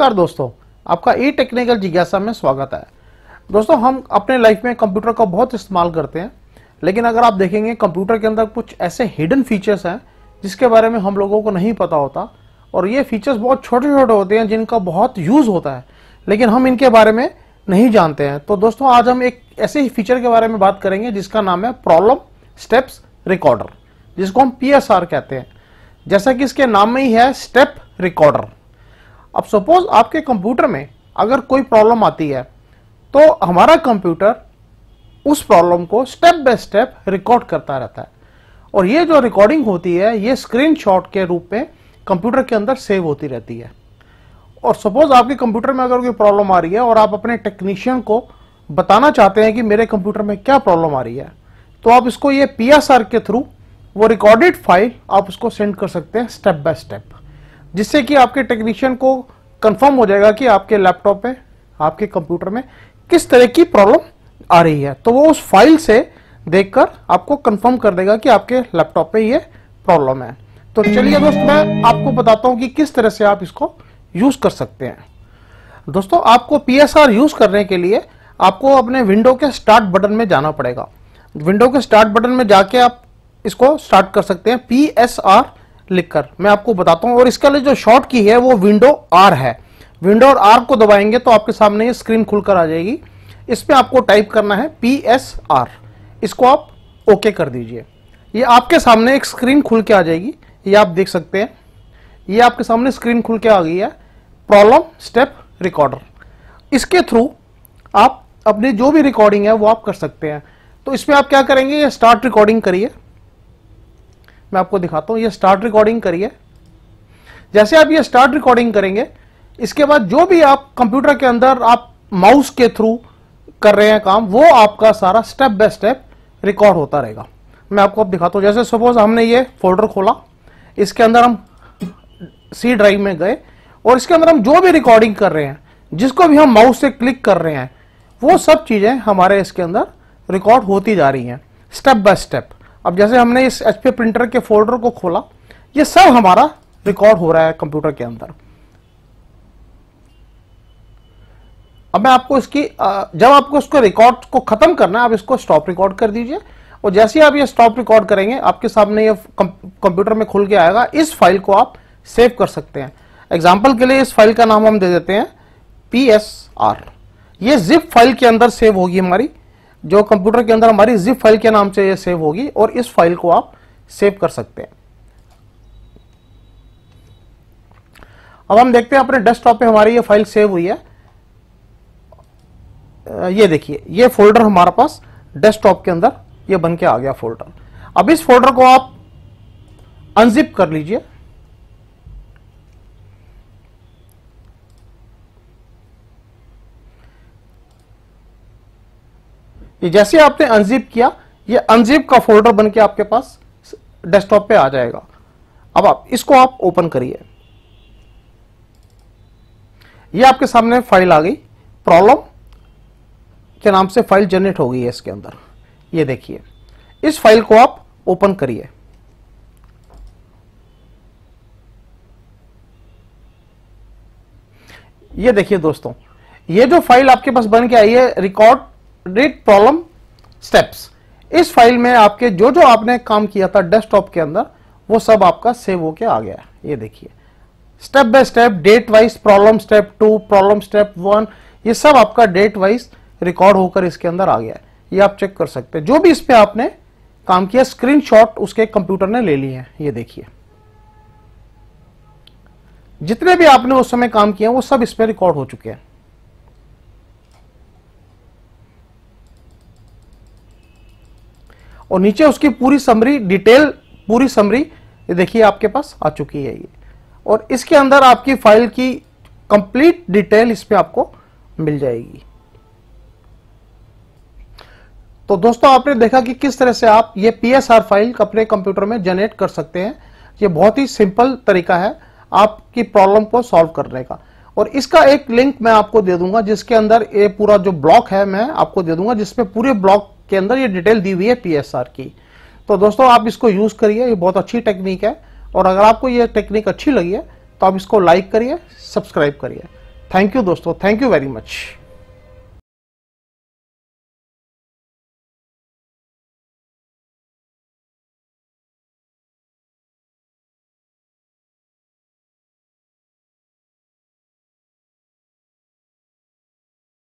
नमस्कार दोस्तों आपका ई टेक्निकल जिज्ञासा में स्वागत है दोस्तों हम अपने लाइफ में कंप्यूटर का बहुत इस्तेमाल करते हैं लेकिन अगर आप देखेंगे कंप्यूटर के अंदर कुछ ऐसे हिडन फीचर्स हैं जिसके बारे में हम लोगों को नहीं पता होता और ये फीचर्स बहुत छोटे छोटे होते हैं जिनका बहुत यूज़ होता है लेकिन हम इनके बारे में नहीं जानते हैं तो दोस्तों आज हम एक ऐसे ही फीचर के बारे में बात करेंगे जिसका नाम है प्रॉब्लम स्टेप्स रिकॉर्डर जिसको हम पी कहते हैं जैसा कि इसके नाम में ही है स्टेप रिकॉर्डर अब सपोज आपके कंप्यूटर में अगर कोई प्रॉब्लम आती है तो हमारा कंप्यूटर उस प्रॉब्लम को स्टेप बाय स्टेप रिकॉर्ड करता रहता है और ये जो रिकॉर्डिंग होती है ये स्क्रीनशॉट के रूप में कंप्यूटर के अंदर सेव होती रहती है और सपोज आपके कंप्यूटर में अगर कोई प्रॉब्लम आ रही है और आप अपने टेक्नीशियन को बताना चाहते हैं कि मेरे कंप्यूटर में क्या प्रॉब्लम आ रही है तो आप इसको ये पी के थ्रू वो रिकॉर्डेड फाइल आप उसको सेंड कर सकते हैं स्टेप बाय स्टेप जिससे कि आपके टेक्नीशियन को कंफर्म हो जाएगा कि आपके लैपटॉप में आपके कंप्यूटर में किस तरह की प्रॉब्लम आ रही है तो वो उस फाइल से देखकर आपको कंफर्म कर देगा कि आपके लैपटॉप में ये प्रॉब्लम है तो चलिए दोस्तों मैं आपको बताता हूँ कि किस तरह से आप इसको यूज कर सकते हैं दोस्तों आपको पी यूज करने के लिए आपको अपने विंडो के स्टार्ट बटन में जाना पड़ेगा विंडो के स्टार्ट बटन में जाके आप इसको स्टार्ट कर सकते हैं पी एस आर लिखकर मैं आपको बताता हूँ और इसके लिए जो शॉर्ट की है वो विंडो आर है विंडो और आर को दबाएंगे तो आपके सामने ये स्क्रीन खुलकर आ जाएगी इसमें आपको टाइप करना है पी एस आर इसको आप ओके कर दीजिए ये आपके सामने एक स्क्रीन खुल के आ जाएगी ये आप देख सकते हैं ये आपके सामने स्क्रीन खुल के आ गई है प्रॉब्लम स्टेप रिकॉर्डर इसके थ्रू आप अपनी जो भी रिकॉर्डिंग है वो आप कर सकते हैं तो इसमें आप क्या करेंगे ये स्टार्ट रिकॉर्डिंग करिए मैं आपको दिखाता हूं ये स्टार्ट रिकॉर्डिंग करिए जैसे आप ये स्टार्ट रिकॉर्डिंग करेंगे इसके बाद जो भी आप कंप्यूटर के अंदर आप माउस के थ्रू कर रहे हैं काम वो आपका सारा स्टेप बाय स्टेप रिकॉर्ड होता रहेगा मैं आपको अब दिखाता हूँ जैसे सपोज हमने ये फोल्डर खोला इसके अंदर हम सी ड्राइव में गए और इसके अंदर हम जो भी रिकॉर्डिंग कर रहे हैं जिसको भी हम माउस से क्लिक कर रहे हैं वो सब चीज़ें हमारे इसके अंदर रिकॉर्ड होती जा रही हैं स्टेप बाय स्टेप अब जैसे हमने इस एच प्रिंटर के फोल्डर को खोला ये सब हमारा रिकॉर्ड हो रहा है कंप्यूटर के अंदर अब मैं आपको इसकी जब आपको इसको रिकॉर्ड को खत्म करना है आप इसको स्टॉप रिकॉर्ड कर दीजिए और जैसे ही आप ये स्टॉप रिकॉर्ड करेंगे आपके सामने ये कंप्यूटर में खुल के आएगा इस फाइल को आप सेव कर सकते हैं एग्जाम्पल के लिए इस फाइल का नाम हम दे देते हैं पी एस आर ये जिप फाइल के अंदर सेव होगी हमारी जो कंप्यूटर के अंदर हमारी जिप फाइल के नाम से ये सेव होगी और इस फाइल को आप सेव कर सकते हैं अब हम देखते हैं अपने डेस्कटॉप पे हमारी ये फाइल सेव हुई है ये देखिए ये फोल्डर हमारे पास डेस्कटॉप के अंदर ये बन के आ गया फोल्डर अब इस फोल्डर को आप अनजिप कर लीजिए ये जैसे आपने अनजिप किया ये अनजिप का फोल्डर बन के आपके पास डेस्कटॉप पे आ जाएगा अब आप इसको आप ओपन करिए ये आपके सामने फाइल आ गई प्रॉब्लम के नाम से फाइल जनरेट हो गई है इसके अंदर ये देखिए इस फाइल को आप ओपन करिए ये देखिए दोस्तों ये जो फाइल आपके पास बन के आई है रिकॉर्ड रीड प्रॉब्लम स्टेप्स इस फाइल में आपके जो जो आपने काम किया था डेस्कटॉप के अंदर वो सब आपका सेव होके आ गया ये देखिए step by step date wise problem step two problem step one ये सब आपका डेट वाइज रिकॉर्ड होकर इसके अंदर आ गया है ये आप चेक कर सकते हैं जो भी इस पर आपने काम किया स्क्रीन उसके कंप्यूटर ने ले लिए हैं ये देखिए जितने भी आपने उस समय काम किया वो सब इसमें रिकॉर्ड हो चुके हैं और नीचे उसकी पूरी समरी डिटेल पूरी समरी देखिए आपके पास आ चुकी है ये और इसके अंदर आपकी फाइल की कंप्लीट डिटेल इसमें आपको मिल जाएगी तो दोस्तों आपने देखा कि किस तरह से आप ये पीएसआर फाइल अपने कंप्यूटर में जनरेट कर सकते हैं ये बहुत ही सिंपल तरीका है आपकी प्रॉब्लम को सॉल्व करने का और इसका एक लिंक मैं आपको दे दूंगा जिसके अंदर ये पूरा जो ब्लॉक है मैं आपको दे दूंगा जिसमें पूरे ब्लॉक के अंदर ये डिटेल दी हुई है पीएसआर की तो दोस्तों आप इसको यूज़ करिए ये बहुत अच्छी टेक्निक है और अगर आपको ये टेक्निक अच्छी लगी है तो आप इसको लाइक करिए सब्सक्राइब करिए थैंक यू दोस्तों थैंक यू वेरी मच